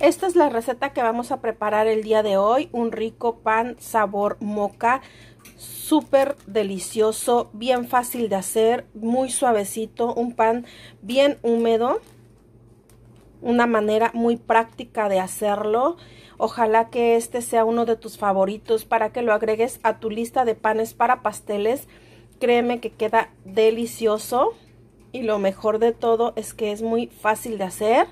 Esta es la receta que vamos a preparar el día de hoy, un rico pan sabor moca, súper delicioso, bien fácil de hacer, muy suavecito, un pan bien húmedo, una manera muy práctica de hacerlo. Ojalá que este sea uno de tus favoritos para que lo agregues a tu lista de panes para pasteles. Créeme que queda delicioso y lo mejor de todo es que es muy fácil de hacer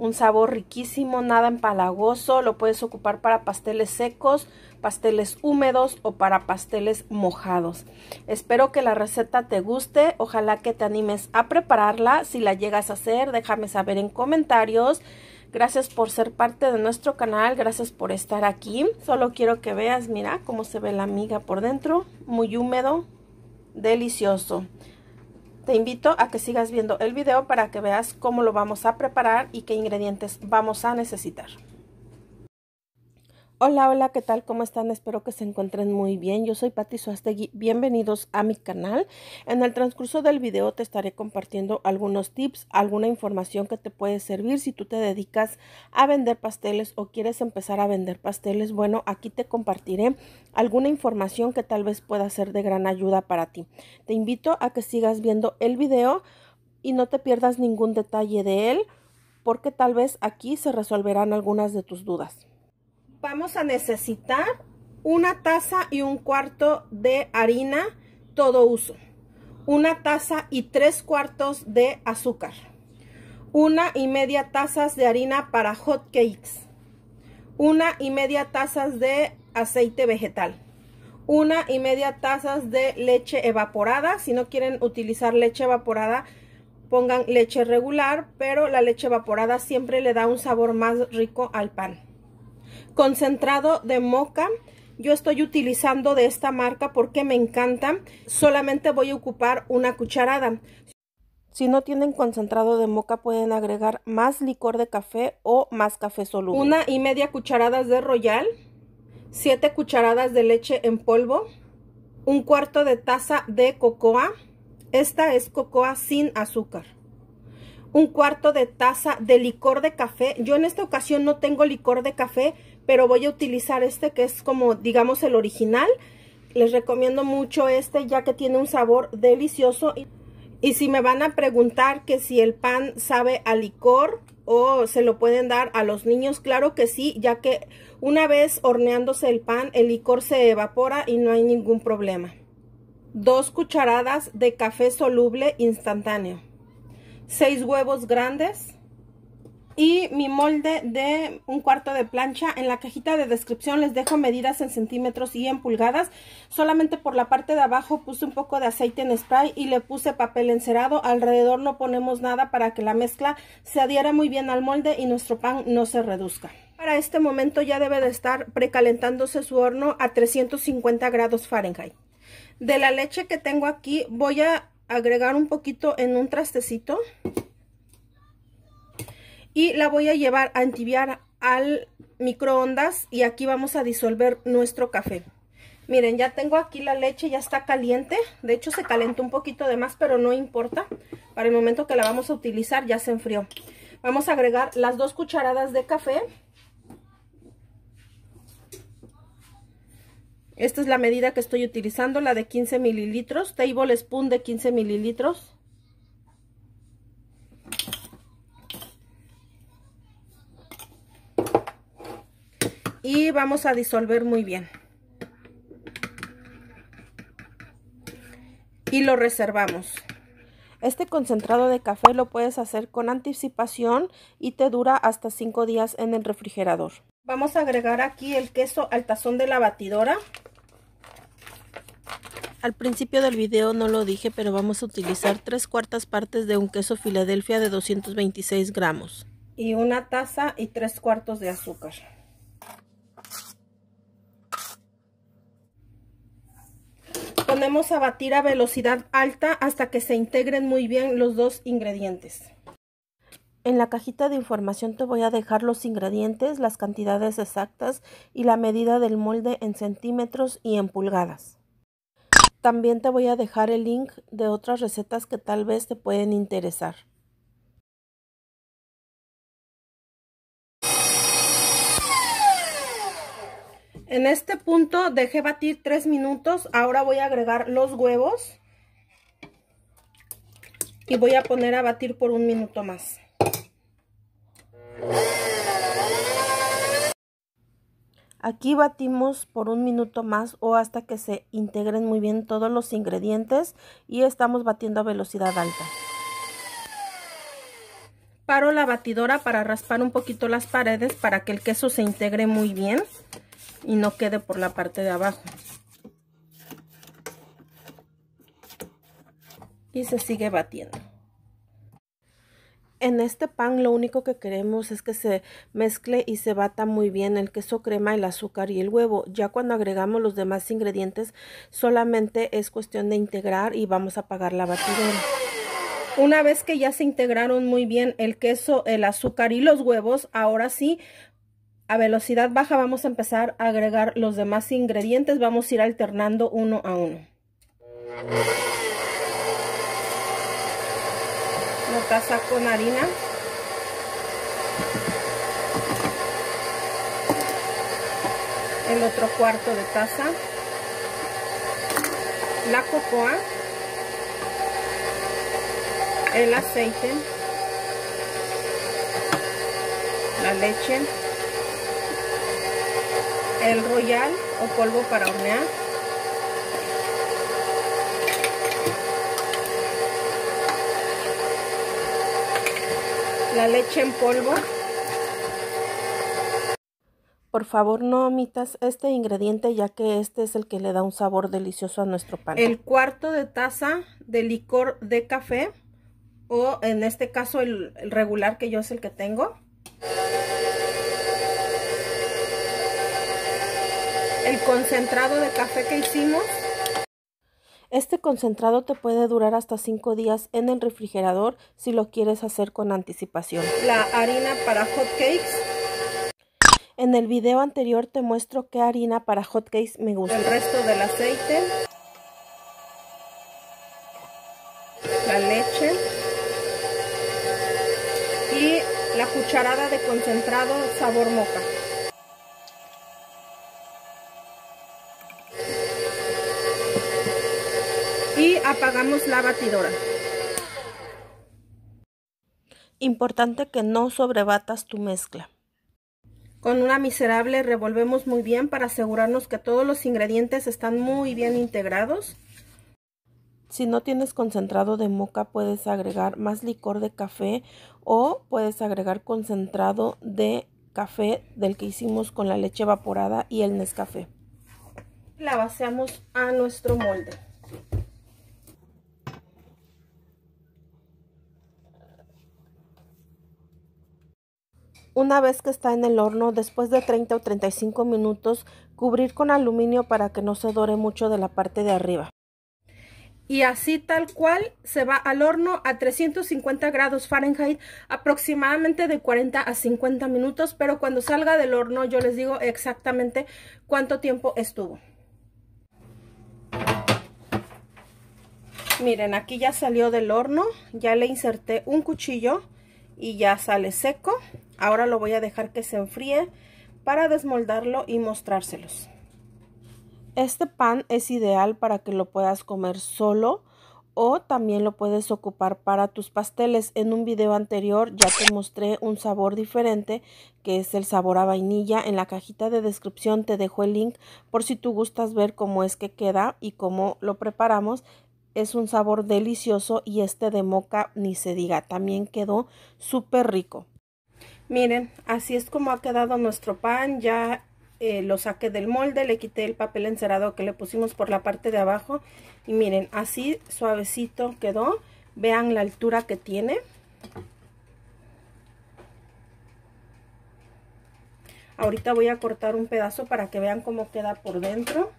un sabor riquísimo, nada empalagoso, lo puedes ocupar para pasteles secos, pasteles húmedos o para pasteles mojados. Espero que la receta te guste, ojalá que te animes a prepararla, si la llegas a hacer déjame saber en comentarios. Gracias por ser parte de nuestro canal, gracias por estar aquí. Solo quiero que veas, mira cómo se ve la miga por dentro, muy húmedo, delicioso. Te invito a que sigas viendo el video para que veas cómo lo vamos a preparar y qué ingredientes vamos a necesitar. Hola, hola, ¿qué tal? ¿Cómo están? Espero que se encuentren muy bien. Yo soy Patti Suastegui. Bienvenidos a mi canal. En el transcurso del video te estaré compartiendo algunos tips, alguna información que te puede servir si tú te dedicas a vender pasteles o quieres empezar a vender pasteles. Bueno, aquí te compartiré alguna información que tal vez pueda ser de gran ayuda para ti. Te invito a que sigas viendo el video y no te pierdas ningún detalle de él porque tal vez aquí se resolverán algunas de tus dudas. Vamos a necesitar una taza y un cuarto de harina todo uso, una taza y tres cuartos de azúcar, una y media tazas de harina para hot cakes, una y media tazas de aceite vegetal, una y media tazas de leche evaporada. Si no quieren utilizar leche evaporada, pongan leche regular, pero la leche evaporada siempre le da un sabor más rico al pan Concentrado de moca. Yo estoy utilizando de esta marca porque me encanta. Solamente voy a ocupar una cucharada. Si no tienen concentrado de moca pueden agregar más licor de café o más café soluble. Una y media cucharadas de royal, siete cucharadas de leche en polvo, un cuarto de taza de cocoa, esta es cocoa sin azúcar, un cuarto de taza de licor de café. Yo en esta ocasión no tengo licor de café, pero voy a utilizar este que es como digamos el original. Les recomiendo mucho este ya que tiene un sabor delicioso. Y si me van a preguntar que si el pan sabe a licor o se lo pueden dar a los niños, claro que sí, ya que una vez horneándose el pan, el licor se evapora y no hay ningún problema. Dos cucharadas de café soluble instantáneo. Seis huevos grandes y mi molde de un cuarto de plancha. En la cajita de descripción les dejo medidas en centímetros y en pulgadas. Solamente por la parte de abajo puse un poco de aceite en spray y le puse papel encerado. Alrededor no ponemos nada para que la mezcla se adhiera muy bien al molde y nuestro pan no se reduzca. Para este momento ya debe de estar precalentándose su horno a 350 grados Fahrenheit. De la leche que tengo aquí voy a agregar un poquito en un trastecito y la voy a llevar a entibiar al microondas y aquí vamos a disolver nuestro café. Miren, ya tengo aquí la leche, ya está caliente. De hecho, se calentó un poquito de más, pero no importa. Para el momento que la vamos a utilizar, ya se enfrió. Vamos a agregar las dos cucharadas de café. Esta es la medida que estoy utilizando, la de 15 mililitros. Table spoon de 15 mililitros. vamos a disolver muy bien. Y lo reservamos. Este concentrado de café lo puedes hacer con anticipación y te dura hasta 5 días en el refrigerador. Vamos a agregar aquí el queso al tazón de la batidora. Al principio del video no lo dije, pero vamos a utilizar tres cuartas partes de un queso Filadelfia de 226 gramos. Y una taza y tres cuartos de azúcar. ponemos a batir a velocidad alta hasta que se integren muy bien los dos ingredientes. En la cajita de información te voy a dejar los ingredientes, las cantidades exactas y la medida del molde en centímetros y en pulgadas. También te voy a dejar el link de otras recetas que tal vez te pueden interesar. En este punto dejé batir 3 minutos. Ahora voy a agregar los huevos. Y voy a poner a batir por un minuto más. Aquí batimos por un minuto más o hasta que se integren muy bien todos los ingredientes y estamos batiendo a velocidad alta. Paro la batidora para raspar un poquito las paredes para que el queso se integre muy bien y no quede por la parte de abajo. Y se sigue batiendo. En este pan lo único que queremos es que se mezcle y se bata muy bien el queso crema, el azúcar y el huevo. Ya cuando agregamos los demás ingredientes solamente es cuestión de integrar y vamos a apagar la batidora. Una vez que ya se integraron muy bien el queso, el azúcar y los huevos, ahora sí a velocidad baja vamos a empezar a agregar los demás ingredientes. Vamos a ir alternando uno a uno. La taza con harina. El otro cuarto de taza. La cocoa. El aceite. La leche el royal o polvo para hornear. La leche en polvo. Por favor no omitas este ingrediente ya que este es el que le da un sabor delicioso a nuestro pan. El cuarto de taza de licor de café o en este caso el, regular que yo es el que tengo. el concentrado de café que hicimos. Este concentrado te puede durar hasta 5 días en el refrigerador si lo quieres hacer con anticipación. La harina para hot cakes. En el video anterior te muestro qué harina para hot cakes me gusta. El resto del aceite. La leche. Y la cucharada de concentrado sabor moca. y apagamos la batidora. Importante que no sobrebatas tu mezcla. Con una miserable revolvemos muy bien para asegurarnos que todos los ingredientes están muy bien integrados. Si no tienes concentrado de moca puedes agregar más licor de café o puedes agregar concentrado de café del que hicimos con la leche evaporada y el Nescafé la vaciamos a nuestro molde. Una vez que está en el horno, después de 30 o 35 minutos, cubrir con aluminio para que no se dore mucho de la parte de arriba. Y así tal cual se va al horno a 350 grados Fahrenheit, aproximadamente de 40 a 50 minutos, pero cuando salga del horno yo les digo exactamente cuánto tiempo estuvo. miren aquí ya salió del horno ya le inserté un cuchillo y ya sale seco ahora lo voy a dejar que se enfríe para desmoldarlo y mostrárselos este pan es ideal para que lo puedas comer solo o también lo puedes ocupar para tus pasteles. En un video anterior ya te mostré un sabor diferente que es el sabor a vainilla. En la cajita de descripción te dejo el link por si tú gustas ver cómo es que queda y cómo lo preparamos es un sabor delicioso y este de moca ni se diga, también quedó súper rico. Miren, así es como ha quedado nuestro pan, ya eh, lo saqué del molde, le quité el papel encerado que le pusimos por la parte de abajo y miren, así suavecito quedó, vean la altura que tiene. Ahorita voy a cortar un pedazo para que vean cómo queda por dentro.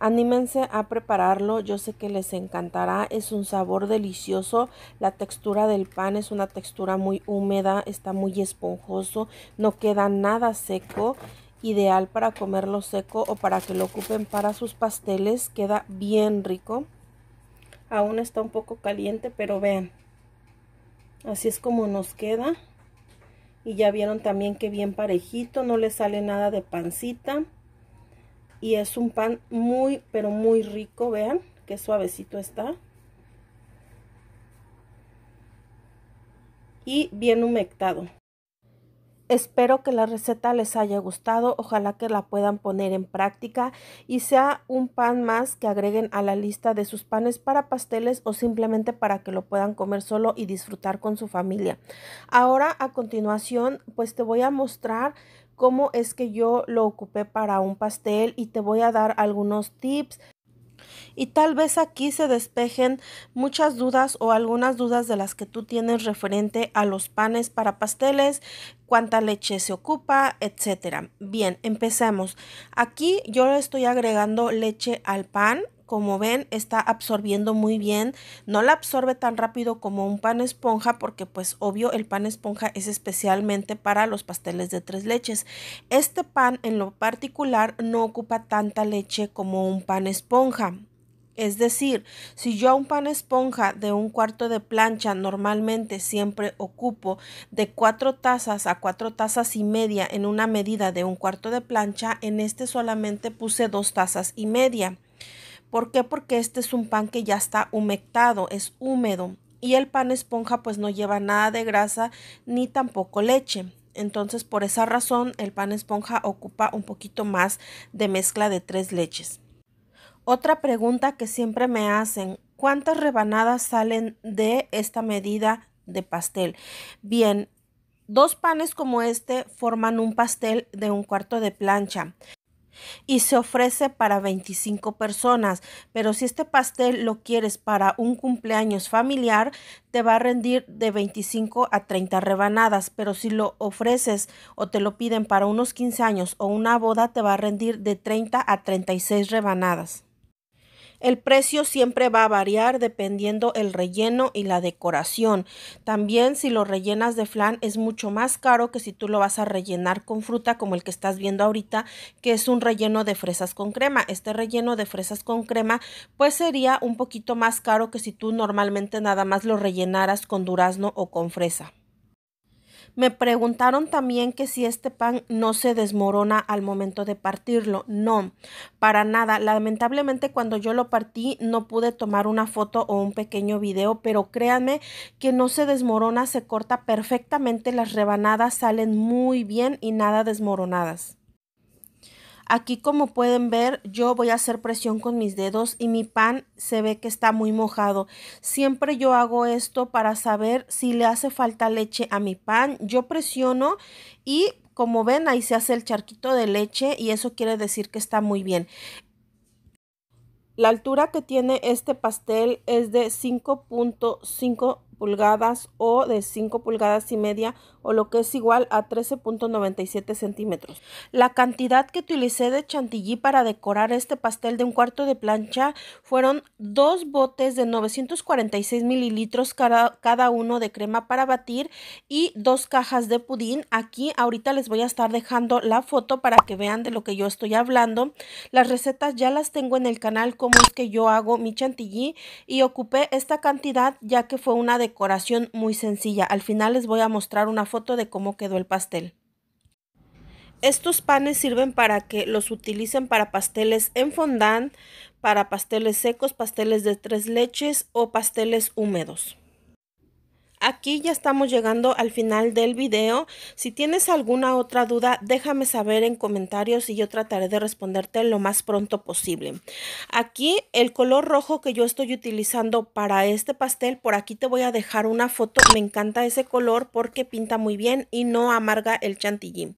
Anímense a prepararlo, yo sé que les encantará, es un sabor delicioso, la textura del pan es una textura muy húmeda, está muy esponjoso, no queda nada seco, ideal para comerlo seco o para que lo ocupen para sus pasteles, queda bien rico. Aún está un poco caliente, pero vean, así es como nos queda. Y ya vieron también que bien parejito, no le sale nada de pancita y es un pan muy pero muy rico vean qué suavecito está y bien humectado Espero que la receta les haya gustado, ojalá que la puedan poner en práctica y sea un pan más que agreguen a la lista de sus panes para pasteles o simplemente para que lo puedan comer solo y disfrutar con su familia. Ahora a continuación pues te voy a mostrar cómo es que yo lo ocupé para un pastel y te voy a dar algunos tips. Y tal vez aquí se despejen muchas dudas o algunas dudas de las que tú tienes referente a los panes para pasteles, cuánta leche se ocupa, etcétera. Bien, empecemos. Aquí yo estoy agregando leche al pan como ven, está absorbiendo muy bien. No la absorbe tan rápido como un pan esponja porque pues obvio el pan esponja es especialmente para los pasteles de tres leches. Este pan en lo particular no ocupa tanta leche como un pan esponja. Es decir, si yo a un pan esponja de un cuarto de plancha normalmente siempre ocupo de cuatro tazas a cuatro tazas y media en una medida de un cuarto de plancha, en este solamente puse dos tazas y media. ¿Por qué? Porque este es un pan que ya está humectado, es húmedo. Y el pan esponja pues no lleva nada de grasa ni tampoco leche. Entonces por esa razón el pan esponja ocupa un poquito más de mezcla de tres leches. Otra pregunta que siempre me hacen, ¿cuántas rebanadas salen de esta medida de pastel? Bien, dos panes como este forman un pastel de un cuarto de plancha y se ofrece para 25 personas. Pero si este pastel lo quieres para un cumpleaños familiar, te va a rendir de 25 a 30 rebanadas. Pero si lo ofreces o te lo piden para unos 15 años o una boda, te va a rendir de 30 a 36 rebanadas. El precio siempre va a variar dependiendo el relleno y la decoración. También si lo rellenas de flan es mucho más caro que si tú lo vas a rellenar con fruta como el que estás viendo ahorita, que es un relleno de fresas con crema. Este relleno de fresas con crema pues sería un poquito más caro que si tú normalmente nada más lo rellenaras con durazno o con fresa. Me preguntaron también que si este pan no se desmorona al momento de partirlo. No, para nada. Lamentablemente cuando yo lo partí no pude tomar una foto o un pequeño video, pero créanme que no se desmorona, se corta perfectamente, las rebanadas salen muy bien y nada desmoronadas. Aquí como pueden ver yo voy a hacer presión con mis dedos y mi pan se ve que está muy mojado. Siempre yo hago esto para saber si le hace falta leche a mi pan. Yo presiono y como ven ahí se hace el charquito de leche y eso quiere decir que está muy bien. La altura que tiene este pastel es de 5.5 pulgadas o de 5 pulgadas y media o lo que es igual a 13.97 centímetros. La cantidad que utilicé de chantilly para decorar este pastel de un cuarto de plancha fueron dos botes de 946 mililitros cada, uno de crema para batir y dos cajas de pudín. Aquí ahorita les voy a estar dejando la foto para que vean de lo que yo estoy hablando. Las recetas ya las tengo en el canal como es que yo hago mi chantilly y ocupé esta cantidad ya que fue una de decoración muy sencilla. Al final les voy a mostrar una foto de cómo quedó el pastel. Estos panes sirven para que los utilicen para pasteles en fondant, para pasteles secos, pasteles de tres leches o pasteles húmedos. Aquí ya estamos llegando al final del video. Si tienes alguna otra duda, déjame saber en comentarios y yo trataré de responderte lo más pronto posible. Aquí el color rojo que yo estoy utilizando para este pastel, por aquí te voy a dejar una foto. Me encanta ese color porque pinta muy bien y no amarga el chantilly.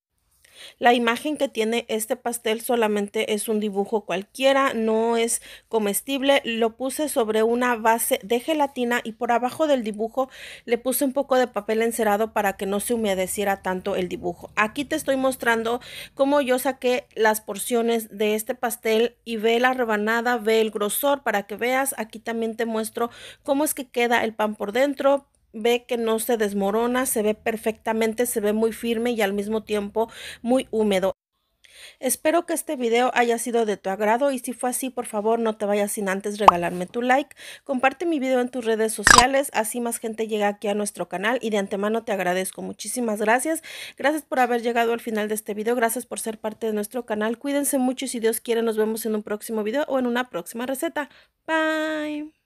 La imagen que tiene este pastel solamente es un dibujo cualquiera, no es comestible. Lo puse sobre una base de gelatina y por abajo del dibujo le puse un poco de papel encerado para que no se humedeciera tanto el dibujo. Aquí te estoy mostrando cómo yo saqué las porciones de este pastel y ve la rebanada, ve el grosor para que veas. Aquí también te muestro cómo es que queda el pan por dentro, ve que no se desmorona, se ve perfectamente, se ve muy firme y al mismo tiempo muy húmedo. Espero que este video haya sido de tu agrado y si fue así, por favor, no te vayas sin antes regalarme tu like. Comparte mi video en tus redes sociales, así más gente llega aquí a nuestro canal y de antemano te agradezco. Muchísimas gracias. Gracias por haber llegado al final de este video. Gracias por ser parte de nuestro canal. Cuídense mucho y si Dios quiere nos vemos en un próximo video o en una próxima receta. Bye.